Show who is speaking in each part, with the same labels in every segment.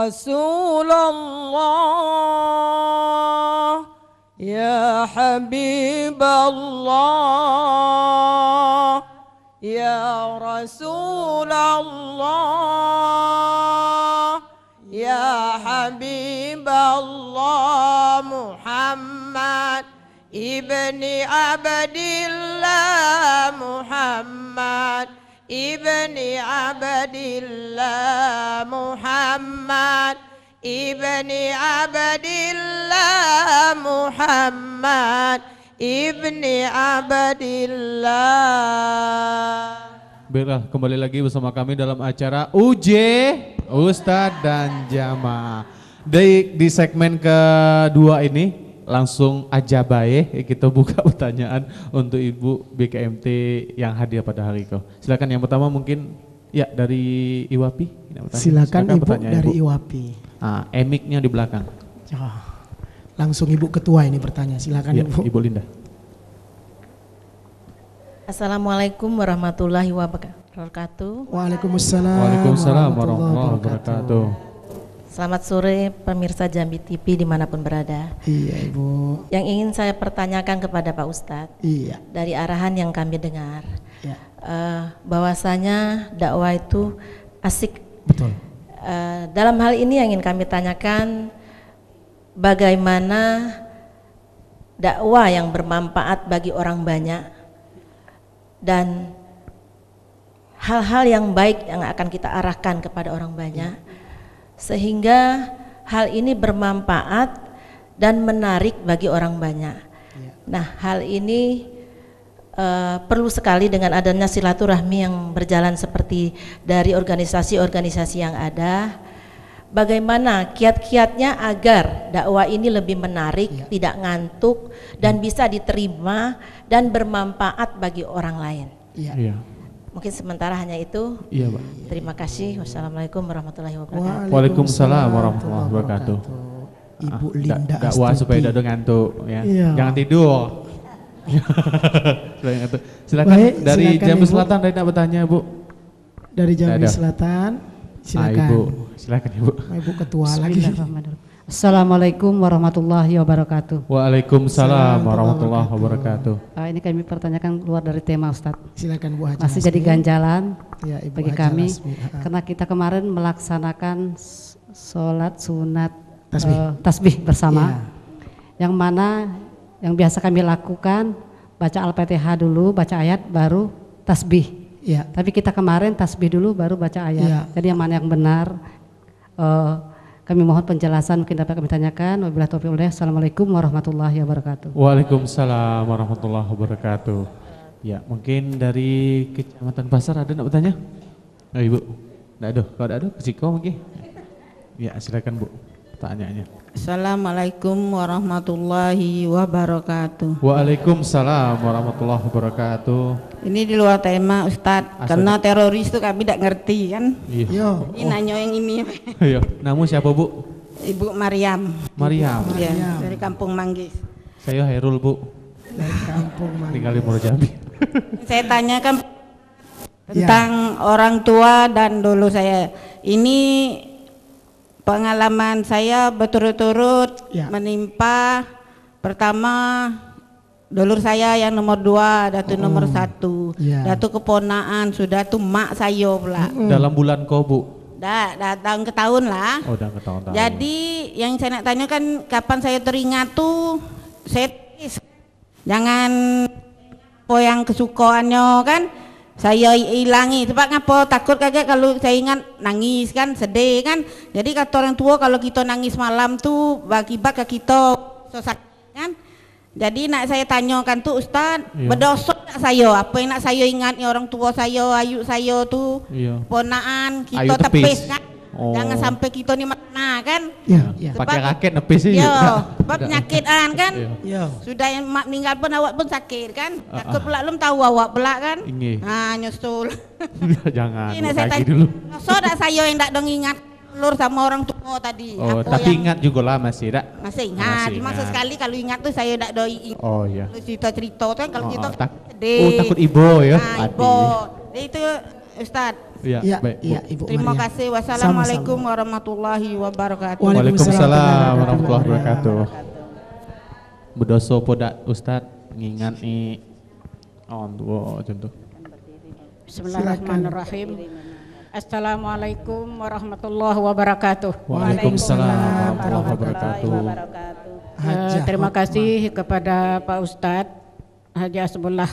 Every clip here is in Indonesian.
Speaker 1: رسول الله يا حبيب الله يا رسول الله يا حبيب الله محمد ابن عبد الله محمد ابن عبد الله محمد ابن عبد الله محمد ابن عبد الله
Speaker 2: Baiklah, kembali lagi bersama kami dalam acara UJ Ustadz dan Jamaah. Di, di segmen kedua ini langsung aja baik kita buka pertanyaan untuk Ibu BKMT yang hadir pada hari itu. Silakan yang pertama mungkin Ya, dari Iwapi. Silakan, Silakan Ibu bertanya, dari Ibu. Iwapi. Ah, emiknya di belakang.
Speaker 3: Oh, langsung Ibu Ketua ini bertanya. Silakan ya, Ibu. Ibu Linda.
Speaker 1: Assalamualaikum warahmatullahi wabarakatuh. Waalaikumsalam.
Speaker 3: Waalaikumsalam warahmatullahi
Speaker 2: wabarakatuh.
Speaker 1: Selamat sore pemirsa Jambi TV dimanapun berada.
Speaker 2: Iya Ibu.
Speaker 1: Yang ingin saya pertanyakan kepada Pak Ustadz. Iya. Dari arahan yang kami dengar. Iya Eh, bahwasanya dakwah itu asik. Betul. Uh, dalam hal ini yang ingin kami tanyakan bagaimana dakwah yang bermanfaat bagi orang banyak dan hal-hal yang baik yang akan kita arahkan kepada orang banyak sehingga hal ini bermanfaat dan menarik bagi orang banyak. Ya. Nah, hal ini Eh, perlu sekali dengan adanya silaturahmi yang berjalan seperti dari organisasi-organisasi yang ada. Bagaimana kiat-kiatnya agar dakwah ini lebih menarik, ya. tidak ngantuk dan iya. bisa diterima dan bermanfaat bagi orang lain. Ya. Ya. Mungkin sementara hanya itu. Iya, Pak. Terima kasih. Wassalamualaikum warahmatullahi
Speaker 2: wabarakatuh. Waalaikumsalam warahmatullahi wabarakatuh. Ibu ah, Linda dakwah supaya tidak ngantuk ya. ya. Jangan tidur. silakan Baik, dari silakan Jambi Ibu. Selatan Rena bertanya Bu. Dari Jambi Dada. Selatan. Silakan. Ah, Ibu. Silakan Ibu. Ah, Ibu ketua
Speaker 4: lagi. Assalamualaikum warahmatullahi wabarakatuh.
Speaker 2: Waalaikumsalam warahmatullahi wabarakatuh.
Speaker 4: Uh, ini kami pertanyakan keluar dari tema Ustaz. Silakan Bu Haji. Masih jadi ganjalan ya, Ibu bagi Haji kami Rasmi. Ah, ah. karena kita kemarin melaksanakan sholat sunat tasbih, uh, tasbih bersama. Ya. Yang mana yang biasa kami lakukan baca Al-Fatihah dulu, baca ayat baru tasbih. Ya. Tapi kita kemarin tasbih dulu baru baca ayat. Ya. Jadi yang mana yang benar uh, kami mohon penjelasan mungkin dapat kami tanyakan. Wabillahi taufiq Assalamualaikum warahmatullahi wabarakatuh.
Speaker 2: Waalaikumsalam warahmatullahi wabarakatuh. Ya, mungkin dari Kecamatan Pasar ada nak bertanya? Oh, Ibu. Enggak ada. Kalau ada, Kesiko mungkin. Ya, silakan Bu pertanyaannya.
Speaker 5: Assalamualaikum warahmatullahi wabarakatuh.
Speaker 2: Waalaikumsalam warahmatullahi wabarakatuh.
Speaker 5: Ini di luar tema Ustadz, karena teroris itu kami tidak ngerti kan.
Speaker 2: Iya. Ini oh. nanya yang ini. Iya. Namun siapa Bu?
Speaker 5: Ibu Mariam. Mariam. Iya, dari Kampung Manggis.
Speaker 2: Saya Herul Bu. Dari Kampung Manggis. Tinggal di Jambi.
Speaker 5: Saya tanyakan ya. tentang ya. orang tua dan dulu saya ini Pengalaman saya berturut-turut ya. menimpa pertama dulur saya yang nomor dua, datu oh. nomor satu, ya. datu keponaan, sudah tuh mak saya pula. Mm. Dalam
Speaker 2: bulan kau bu?
Speaker 5: Da, da, ke tahun lah.
Speaker 2: Oh, ke tahun, tahun.
Speaker 5: Jadi yang saya nak tanya kan kapan saya teringat tuh, saya jangan po yang kesukaannya kan, saya hilangi sebab ngapa takut kaget kalau saya ingat nangis kan sedih kan jadi kata orang tua kalau kita nangis malam tu akibat ke kita sesak kan jadi nak saya tanyakan tu ustaz ya. berdosa nak saya apa yang nak saya ingat ni orang tua saya ayu saya tu ya. ponaan kita tepis. tepis kan
Speaker 2: Oh. Jangan sampai
Speaker 5: kita nih makna kan. Ya, ya. pakai raket
Speaker 2: nepi sih. Yo, sebab kan.
Speaker 5: Iya. Sudah yang meninggal pun awak pun sakit kan. Ah, ah. Takut pula belum tahu awak pula kan. Inge. Nah, nyusul.
Speaker 2: Jangan. Ini saya tanya dulu.
Speaker 5: So dak saya yang dak dong ingat lur sama orang tua tadi. Oh, Aku tapi yang... ingat
Speaker 2: juga lah masih dak.
Speaker 5: Masih ingat. Cuma sekali kalau ingat tuh saya dak doi ingat. Oh iya. Cerita-cerita tuh kan kalau oh, ah, kita oh, tak,
Speaker 2: Oh, takut ibu ya. Nah, Ibu.
Speaker 5: itu Ustad, Iya, ya, baik. Iya, Ibu Terima Maria. kasih. Wassalamualaikum Sama-sama. warahmatullahi wabarakatuh. Waalaikumsalam warahmatullahi wabarakatuh.
Speaker 2: Bedoso poda Ustad, pengingat nih. Oh, wow, contoh.
Speaker 6: Bismillahirrahmanirrahim. Assalamualaikum warahmatullahi wabarakatuh.
Speaker 2: Waalaikumsalam warahmatullahi wabarakatuh. Uh, terima
Speaker 6: kasih kepada Pak Ustadz Haji Asbullah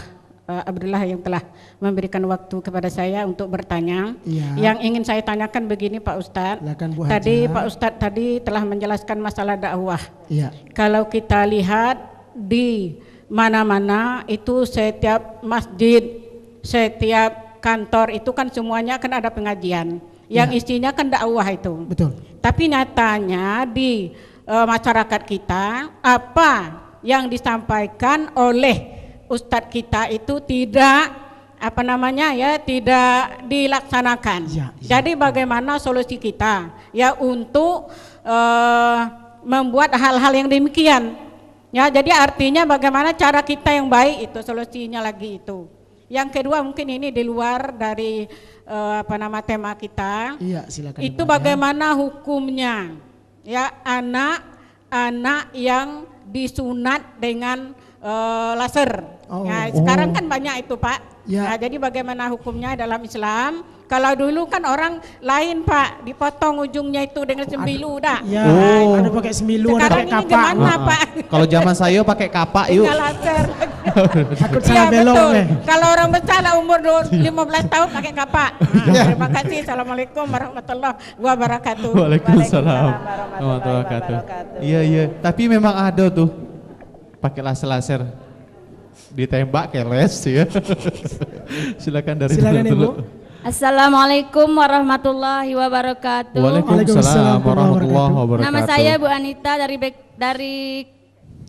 Speaker 6: Eh, Abdullah yang telah memberikan waktu kepada saya untuk bertanya. Ya. Yang ingin saya tanyakan begini Pak Ustadz. Silakan, Tadi Pak Ustadz tadi telah menjelaskan masalah dakwah. Ya. Kalau kita lihat di mana-mana itu setiap masjid, setiap kantor itu kan semuanya kan ada pengajian yang ya. isinya kan dakwah itu. Betul. Tapi nyatanya di e, masyarakat kita apa yang disampaikan oleh ustadz kita itu tidak apa namanya ya tidak dilaksanakan. Ya, ya. Jadi bagaimana solusi kita ya untuk uh, membuat hal-hal yang demikian. Ya, jadi artinya bagaimana cara kita yang baik itu solusinya lagi itu. Yang kedua mungkin ini di luar dari uh, apa nama tema kita.
Speaker 3: Iya, silakan.
Speaker 6: Itu ya. bagaimana hukumnya ya anak-anak yang disunat dengan uh, laser. Oh. Nah, sekarang oh. kan banyak itu Pak. Ya. Nah, jadi bagaimana hukumnya dalam Islam? Kalau dulu kan orang lain Pak, dipotong ujungnya itu dengan sembilu dah. Ya, oh.
Speaker 3: ada pakai sembilu, ada pakai kapak. Gimana, Pak? Kalau
Speaker 2: zaman saya pakai kapak yuk.
Speaker 6: laser.
Speaker 2: Takut iya, salah ya, belok. Betul. Eh.
Speaker 6: Kalau orang bersalah umur 15 iya. tahun pakai kapak. Iya. Nah, ya. Terima kasih. Assalamualaikum warahmatullahi wabarakatuh. Waalaikumsalam. Waalaikumsalam
Speaker 2: warahmatullahi wabarakatuh. Iya, iya. Tapi memang ada tuh pakai laser-laser ditembak keles ya. Silakan dari Silakan dulu. dulu.
Speaker 5: Assalamualaikum warahmatullahi wabarakatuh.
Speaker 2: Waalaikumsalam warahmatullahi wabarakatuh. Nama saya Bu
Speaker 5: Anita dari Bek, dari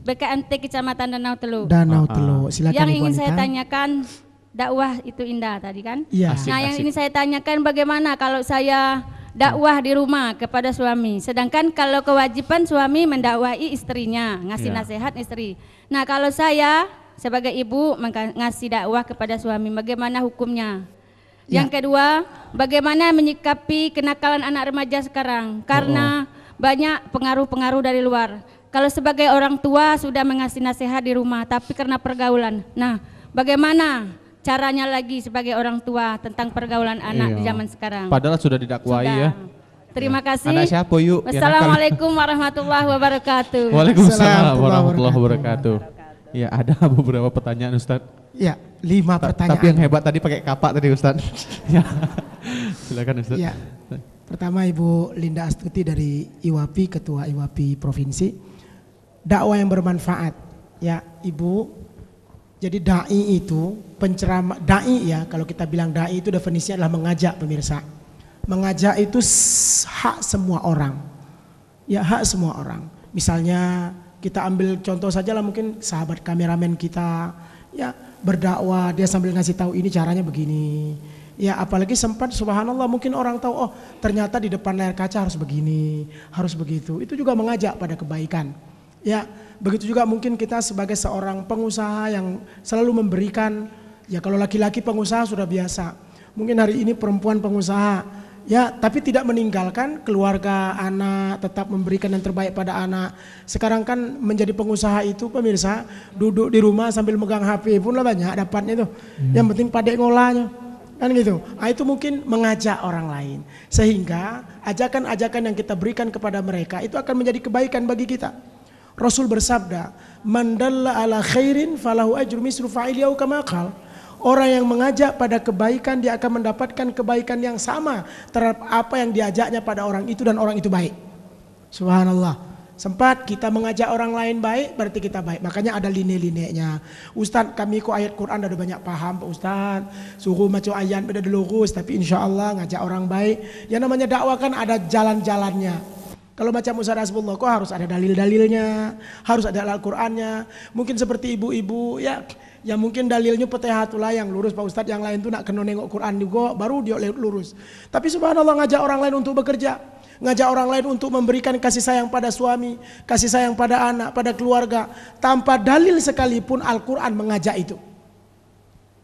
Speaker 5: BKMT Kecamatan Danau Teluk. Danau Teluk. Silakan Yang ingin saya tanyakan dakwah itu indah tadi kan? Iya. Nah, asik, yang asik. ingin saya tanyakan bagaimana kalau saya dakwah di rumah kepada suami. Sedangkan kalau kewajiban suami mendakwahi istrinya, ngasih yeah. nasihat istri. Nah, kalau saya sebagai ibu ngasih dakwah kepada suami, bagaimana hukumnya? Yeah. Yang kedua, bagaimana menyikapi kenakalan anak remaja sekarang? Karena oh, oh. banyak pengaruh-pengaruh dari luar. Kalau sebagai orang tua sudah mengasih nasihat di rumah, tapi karena pergaulan. Nah, bagaimana caranya lagi sebagai orang tua tentang pergaulan anak iya. di zaman sekarang. Padahal
Speaker 2: sudah didakwai ya. sudah. ya.
Speaker 5: Terima iya. kasih. Anak siapa yuk? Wassalamualaikum warahmatullahi wabarakatuh. Waalaikumsalam warahmatullahi
Speaker 2: wabarakatuh. Ya ada beberapa pertanyaan Ustaz. Ya,
Speaker 3: lima Ta pertanyaan. Tapi yang
Speaker 2: hebat tadi pakai kapak tadi Ustaz. ya. Silakan Ustaz. Ya.
Speaker 3: Pertama Ibu Linda Astuti dari IWAPI, Ketua IWAPI Provinsi. Dakwah yang bermanfaat. Ya, Ibu jadi dai itu penceramah dai ya kalau kita bilang dai itu definisinya adalah mengajak pemirsa. Mengajak itu hak semua orang. Ya hak semua orang. Misalnya kita ambil contoh saja lah mungkin sahabat kameramen kita ya berdakwah dia sambil ngasih tahu ini caranya begini. Ya apalagi sempat subhanallah mungkin orang tahu oh ternyata di depan layar kaca harus begini, harus begitu. Itu juga mengajak pada kebaikan. Ya, begitu juga mungkin kita sebagai seorang pengusaha yang selalu memberikan, ya kalau laki-laki pengusaha sudah biasa. Mungkin hari ini perempuan pengusaha, ya tapi tidak meninggalkan keluarga anak, tetap memberikan yang terbaik pada anak. Sekarang kan menjadi pengusaha itu pemirsa, duduk di rumah sambil megang HP pun lah banyak dapatnya itu. Hmm. Yang penting padek ngolahnya kan gitu. Nah, itu mungkin mengajak orang lain sehingga ajakan-ajakan yang kita berikan kepada mereka itu akan menjadi kebaikan bagi kita. Rasul bersabda, "Mandalla ala khairin falahu ajru mislu fa'iliyau kama Orang yang mengajak pada kebaikan dia akan mendapatkan kebaikan yang sama terhadap apa yang diajaknya pada orang itu dan orang itu baik. Subhanallah. Sempat kita mengajak orang lain baik, berarti kita baik. Makanya ada line-linenya. Ustaz kami kok ayat Quran ada banyak paham, Pak Ustaz. Suhu maco ayat beda dulu, Tapi insyaallah ngajak orang baik. Yang namanya dakwah kan ada jalan-jalannya. Kalau baca Musa Rasulullah, kok harus ada dalil-dalilnya, harus ada Al-Qur'annya. Mungkin seperti ibu-ibu ya ya mungkin dalilnya petehatulah yang lurus Pak Ustadz yang lain tuh nak kena nengok Quran juga baru dia lurus. Tapi subhanallah ngajak orang lain untuk bekerja, ngajak orang lain untuk memberikan kasih sayang pada suami, kasih sayang pada anak, pada keluarga tanpa dalil sekalipun Al-Qur'an mengajak itu.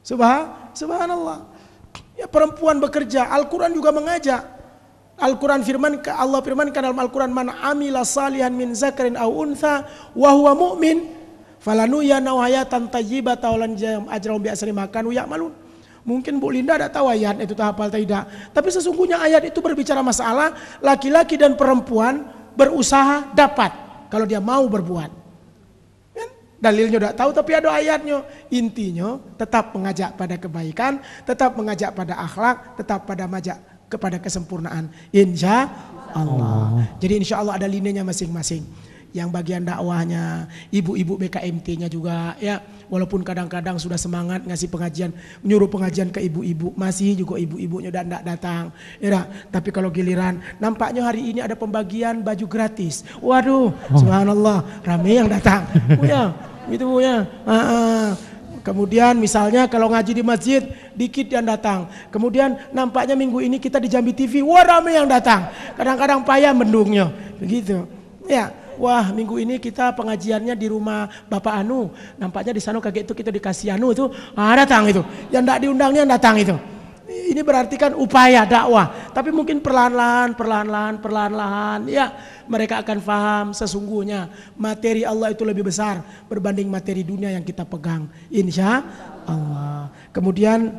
Speaker 3: Subhan, subhanallah. Ya perempuan bekerja, Al-Quran juga mengajak. Al-Quran firmankan, Allah firmankan dalam Al-Quran, Man amila salihan min zakarin au untha, wa huwa mu'min, falanuyana hayatan tayyibata walan jam ajrahum bi asri makanu malu Mungkin Bu Linda tidak tahu ayat itu tak hafal tidak. Tapi sesungguhnya ayat itu berbicara masalah laki-laki dan perempuan berusaha dapat kalau dia mau berbuat. Kan? Dalilnya tidak tahu tapi ada ayatnya. Intinya tetap mengajak pada kebaikan, tetap mengajak pada akhlak, tetap pada majak kepada kesempurnaan. Insya Allah. Oh. Jadi insya Allah ada lininya masing-masing. Yang bagian dakwahnya, ibu-ibu BKMT-nya juga ya. Walaupun kadang-kadang sudah semangat ngasih pengajian, menyuruh pengajian ke ibu-ibu, masih juga ibu-ibunya udah tidak datang. Ya, tapi kalau giliran, nampaknya hari ini ada pembagian baju gratis. Waduh, oh. subhanallah, rame yang datang. Punya, itu punya. ah. Kemudian misalnya kalau ngaji di masjid, dikit yang datang. Kemudian nampaknya minggu ini kita di Jambi TV, wah rame yang datang. Kadang-kadang payah mendungnya, begitu. Ya, wah minggu ini kita pengajiannya di rumah Bapak Anu. Nampaknya di sana kaget itu kita dikasih Anu itu, ah, datang itu. Yang tidak diundangnya datang itu ini berarti kan upaya dakwah, tapi mungkin perlahan-lahan, perlahan-lahan, perlahan-lahan, ya mereka akan faham sesungguhnya materi Allah itu lebih besar berbanding materi dunia yang kita pegang. Insya Allah. Kemudian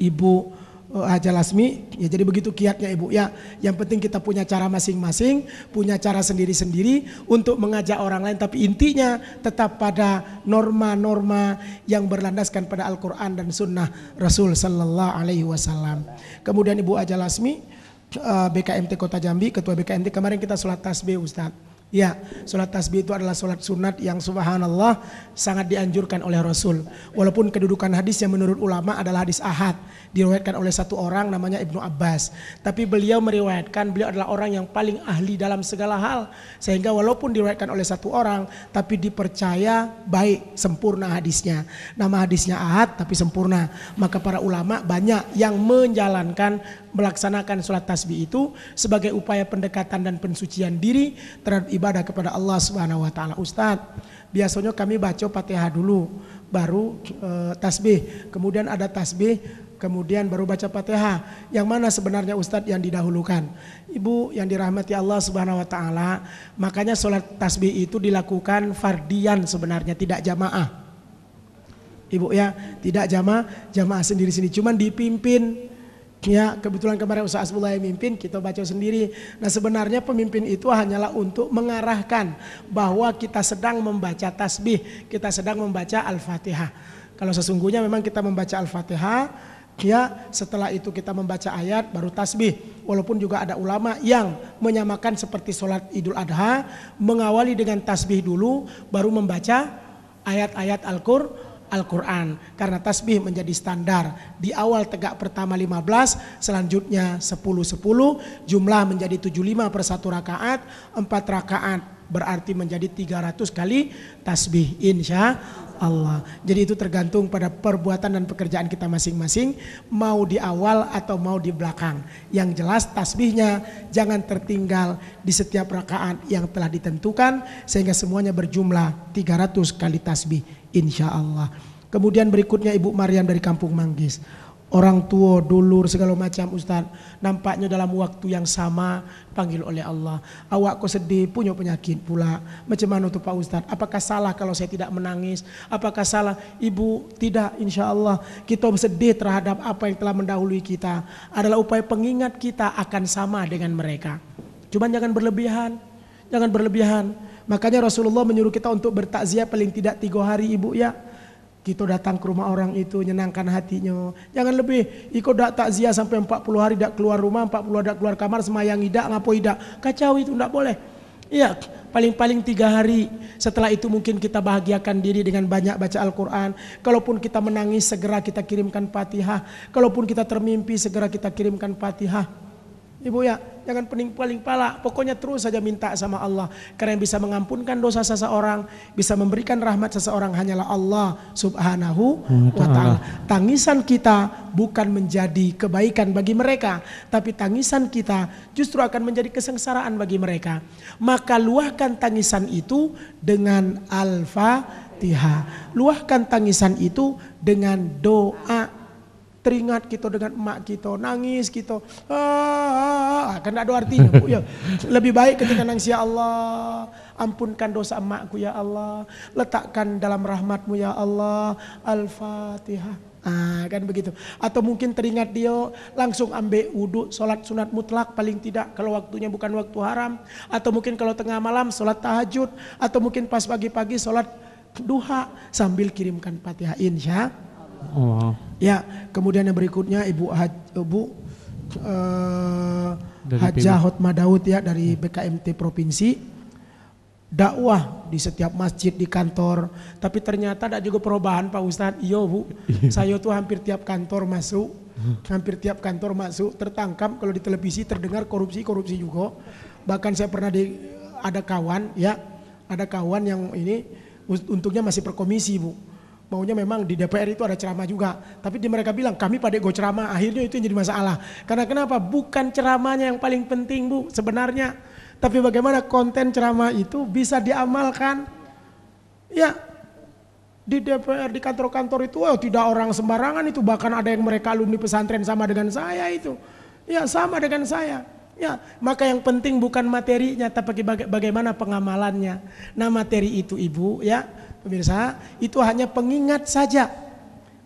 Speaker 3: ibu Eh, Haja Lasmi. Ya jadi begitu kiatnya Ibu ya. Yang penting kita punya cara masing-masing, punya cara sendiri-sendiri untuk mengajak orang lain tapi intinya tetap pada norma-norma yang berlandaskan pada Al-Qur'an dan sunnah Rasul sallallahu alaihi wasallam. Kemudian Ibu Haja Lasmi eh, BKMT Kota Jambi, Ketua BKMT kemarin kita sholat tasbih Ustadz Ya, sholat tasbih itu adalah sholat sunat yang subhanallah sangat dianjurkan oleh Rasul. Walaupun kedudukan hadis yang menurut ulama adalah hadis ahad. Diriwayatkan oleh satu orang namanya Ibnu Abbas. Tapi beliau meriwayatkan, beliau adalah orang yang paling ahli dalam segala hal. Sehingga walaupun diriwayatkan oleh satu orang, tapi dipercaya baik, sempurna hadisnya. Nama hadisnya ahad tapi sempurna. Maka para ulama banyak yang menjalankan melaksanakan sholat tasbih itu sebagai upaya pendekatan dan pensucian diri terhadap beribadah kepada Allah Subhanahu wa taala. Ustaz, biasanya kami baca Fatihah dulu, baru e, tasbih, kemudian ada tasbih, kemudian baru baca Fatihah. Yang mana sebenarnya Ustadz yang didahulukan? Ibu yang dirahmati Allah Subhanahu wa taala, makanya sholat tasbih itu dilakukan fardian sebenarnya, tidak jamaah. Ibu ya, tidak jamaah, jamaah sendiri-sendiri, cuman dipimpin Ya, kebetulan kemarin Ustaz Asbullah yang mimpin, kita baca sendiri. Nah, sebenarnya pemimpin itu hanyalah untuk mengarahkan bahwa kita sedang membaca tasbih, kita sedang membaca Al-Fatihah. Kalau sesungguhnya memang kita membaca Al-Fatihah, ya setelah itu kita membaca ayat baru tasbih. Walaupun juga ada ulama yang menyamakan seperti sholat Idul Adha, mengawali dengan tasbih dulu, baru membaca ayat-ayat Al-Qur'an Al-Quran. Karena tasbih menjadi standar. Di awal tegak pertama 15, selanjutnya 10-10, jumlah menjadi 75 per satu rakaat, 4 rakaat berarti menjadi 300 kali tasbih insya Allah. Jadi itu tergantung pada perbuatan dan pekerjaan kita masing-masing, mau di awal atau mau di belakang. Yang jelas tasbihnya jangan tertinggal di setiap rakaat yang telah ditentukan sehingga semuanya berjumlah 300 kali tasbih insya Allah. Kemudian berikutnya Ibu Maryam dari Kampung Manggis. Orang tua, dulur, segala macam Ustaz. Nampaknya dalam waktu yang sama panggil oleh Allah. Awak kok sedih, punya penyakit pula. Macam mana tuh Pak Ustaz? Apakah salah kalau saya tidak menangis? Apakah salah? Ibu, tidak insya Allah. Kita sedih terhadap apa yang telah mendahului kita. Adalah upaya pengingat kita akan sama dengan mereka. Cuman jangan berlebihan. Jangan berlebihan Makanya Rasulullah menyuruh kita untuk bertakziah paling tidak tiga hari ibu ya. Kita gitu datang ke rumah orang itu, nyenangkan hatinya. Jangan lebih, ikut dak takziah sampai 40 hari dak keluar rumah, 40 hari tidak keluar kamar, semayang idak, ngapo idak. Kacau itu, ndak boleh. Iya, paling-paling tiga hari. Setelah itu mungkin kita bahagiakan diri dengan banyak baca Al-Quran. Kalaupun kita menangis, segera kita kirimkan patihah. Kalaupun kita termimpi, segera kita kirimkan patihah. Ibu ya, jangan pening paling pala. Pokoknya terus saja minta sama Allah. Karena yang bisa mengampunkan dosa seseorang, bisa memberikan rahmat seseorang hanyalah Allah subhanahu hmm, wa ta'ala. Tangisan kita bukan menjadi kebaikan bagi mereka. Tapi tangisan kita justru akan menjadi kesengsaraan bagi mereka. Maka luahkan tangisan itu dengan alfa fatihah Luahkan tangisan itu dengan doa teringat kita gitu dengan emak kita, gitu, nangis kita. Gitu. Ah, kan ada artinya. Bu, ya. Lebih baik ketika nangis ya Allah, ampunkan dosa emakku ya Allah, letakkan dalam rahmatmu ya Allah. Al-Fatihah. Ah, kan begitu. Atau mungkin teringat dia langsung ambil wudhu, sholat sunat mutlak paling tidak kalau waktunya bukan waktu haram. Atau mungkin kalau tengah malam sholat tahajud. Atau mungkin pas pagi-pagi sholat duha sambil kirimkan fatihah insya Allah. Oh. Ya, kemudian yang berikutnya Ibu Haj, Ibu uh, eh, Hajah Hotma Daud ya dari BKMT provinsi. Dakwah di setiap masjid, di kantor. Tapi ternyata ada juga perubahan Pak Ustadz. Iya Bu, iya. saya tuh hampir tiap kantor masuk. Hmm. Hampir tiap kantor masuk, tertangkap kalau di televisi terdengar korupsi-korupsi juga. Bahkan saya pernah di, ada kawan ya, ada kawan yang ini untungnya masih perkomisi Bu maunya memang di DPR itu ada ceramah juga. Tapi di mereka bilang kami pada go ceramah, akhirnya itu yang jadi masalah. Karena kenapa? Bukan ceramahnya yang paling penting bu sebenarnya. Tapi bagaimana konten ceramah itu bisa diamalkan. Ya di DPR, di kantor-kantor itu oh, tidak orang sembarangan itu. Bahkan ada yang mereka alumni pesantren sama dengan saya itu. Ya sama dengan saya. Ya, maka yang penting bukan materinya tapi baga bagaimana pengamalannya. Nah, materi itu Ibu ya, pemirsa, itu hanya pengingat saja.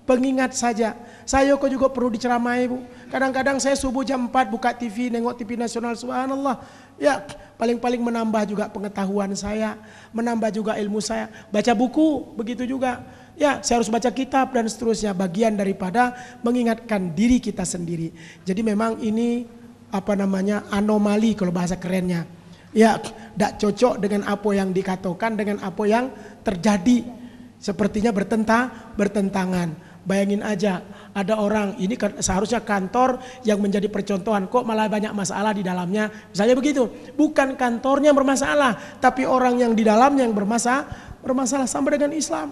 Speaker 3: Pengingat saja. Saya kok juga perlu diceramai, ibu. Kadang-kadang saya subuh jam 4 buka TV, nengok TV nasional, subhanallah. Ya, paling-paling menambah juga pengetahuan saya, menambah juga ilmu saya. Baca buku, begitu juga. Ya, saya harus baca kitab dan seterusnya. Bagian daripada mengingatkan diri kita sendiri. Jadi memang ini apa namanya anomali kalau bahasa kerennya. Ya, tidak cocok dengan apa yang dikatakan dengan apa yang terjadi. Sepertinya bertentang, bertentangan. Bayangin aja, ada orang ini kan seharusnya kantor yang menjadi percontohan kok malah banyak masalah di dalamnya. Misalnya begitu, bukan kantornya bermasalah, tapi orang yang di dalamnya yang bermasalah, bermasalah sama dengan Islam.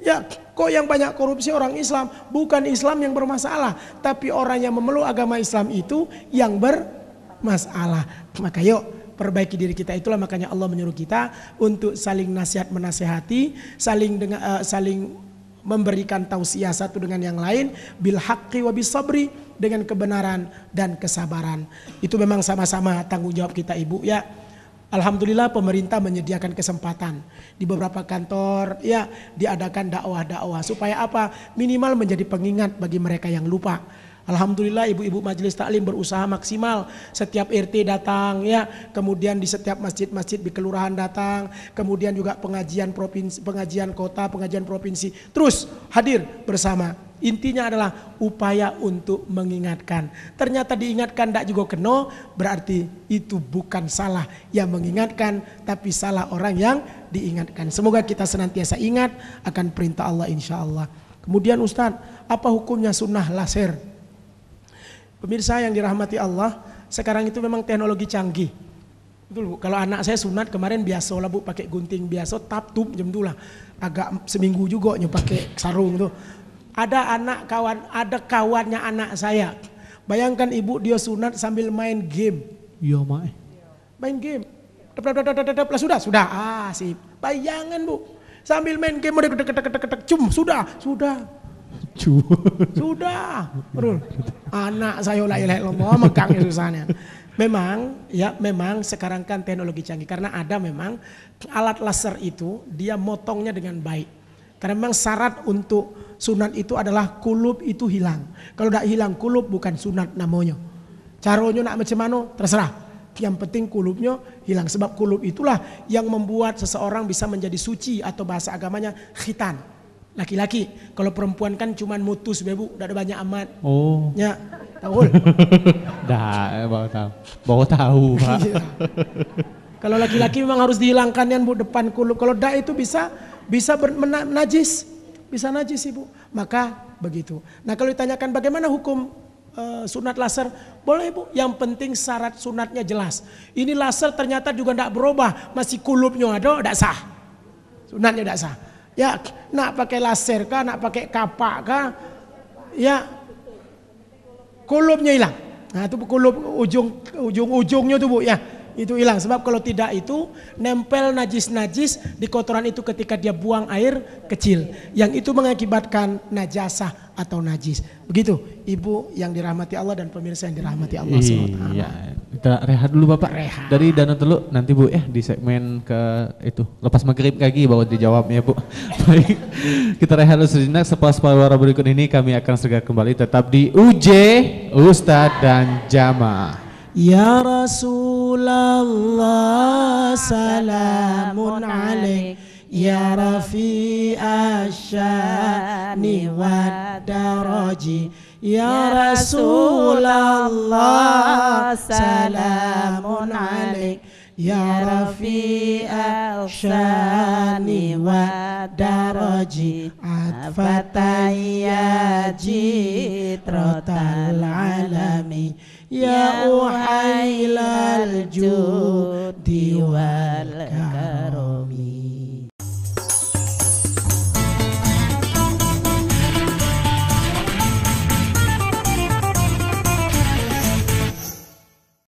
Speaker 3: Ya, kok yang banyak korupsi orang Islam? Bukan Islam yang bermasalah, tapi orang yang memeluk agama Islam itu yang bermasalah. Maka yuk perbaiki diri kita itulah makanya Allah menyuruh kita untuk saling nasihat menasehati, saling dengan uh, eh, saling memberikan tausiah satu dengan yang lain bil haqqi wa sabri dengan kebenaran dan kesabaran. Itu memang sama-sama tanggung jawab kita Ibu ya. Alhamdulillah pemerintah menyediakan kesempatan di beberapa kantor ya diadakan dakwah-dakwah supaya apa? Minimal menjadi pengingat bagi mereka yang lupa. Alhamdulillah ibu-ibu majelis taklim berusaha maksimal. Setiap RT datang ya, kemudian di setiap masjid-masjid di kelurahan datang, kemudian juga pengajian provinsi, pengajian kota, pengajian provinsi. Terus hadir bersama Intinya adalah upaya untuk mengingatkan. Ternyata diingatkan tidak juga kena, berarti itu bukan salah yang mengingatkan, tapi salah orang yang diingatkan. Semoga kita senantiasa ingat akan perintah Allah insya Allah. Kemudian Ustaz, apa hukumnya sunnah laser? Pemirsa yang dirahmati Allah, sekarang itu memang teknologi canggih. Betul bu, kalau anak saya sunat kemarin biasa lah bu pakai gunting biasa tap tup jam Agak seminggu juga nyu pakai sarung tuh. Ada anak kawan, ada kawannya anak saya. Bayangkan ibu dia sunat sambil main game. Iya, Mak. Eh. Main game. Dap, dap, sudah, sudah. Ah, sip. Bayangan, Bu. Sambil main game udah cum, sudah, sudah. Cuma, Sudah. Rul. Anak saya lah ilah illallah megang susahnya. Memang ya memang sekarang kan teknologi canggih karena ada memang alat laser itu dia motongnya dengan baik karena memang syarat untuk sunat itu adalah kulub itu hilang. Kalau tidak hilang kulub bukan sunat namanya. Caranya nak macam mana terserah. Yang penting kulubnya hilang sebab kulub itulah yang membuat seseorang bisa menjadi suci atau bahasa agamanya khitan. Laki-laki, kalau perempuan kan cuma mutus bebu, tidak ada banyak amat. Oh. Ya, tahu.
Speaker 2: Dah, bawa tahu. Bawa tahu, Pak. Iya.
Speaker 3: Kalau laki-laki memang harus dihilangkan yang bu depan kulub. Kalau tidak itu bisa bisa najis, bisa najis ibu. Maka begitu. Nah kalau ditanyakan bagaimana hukum uh, sunat laser, boleh ibu. Yang penting syarat sunatnya jelas. Ini laser ternyata juga tidak berubah, masih kulupnya ada, tidak sah. Sunatnya tidak sah. Ya, nak pakai laser kah, nak pakai kapak kah, ya kulupnya hilang. Nah itu kulup ujung ujung ujungnya tuh bu ya itu hilang sebab kalau tidak itu nempel najis-najis di kotoran itu ketika dia buang air kecil yang itu mengakibatkan najasah atau najis begitu ibu yang dirahmati Allah dan pemirsa yang dirahmati Allah iya, SWT iya.
Speaker 2: kita rehat dulu Bapak rehat. dari Danau Teluk nanti Bu eh di segmen ke itu lepas maghrib lagi bawa dijawab ya Bu baik kita rehat dulu sejenak sepas pawara berikut ini kami akan segera kembali tetap di UJ Ustadz dan Jamaah
Speaker 3: Ya Rasul رسول الله سلام عليك يا رفيع الشان والدرج يا رسول الله سلام عليك
Speaker 1: يا رفيع الشان
Speaker 3: والدرج عطفة يا جيت العالمين Ya uhailal ya judi wal karo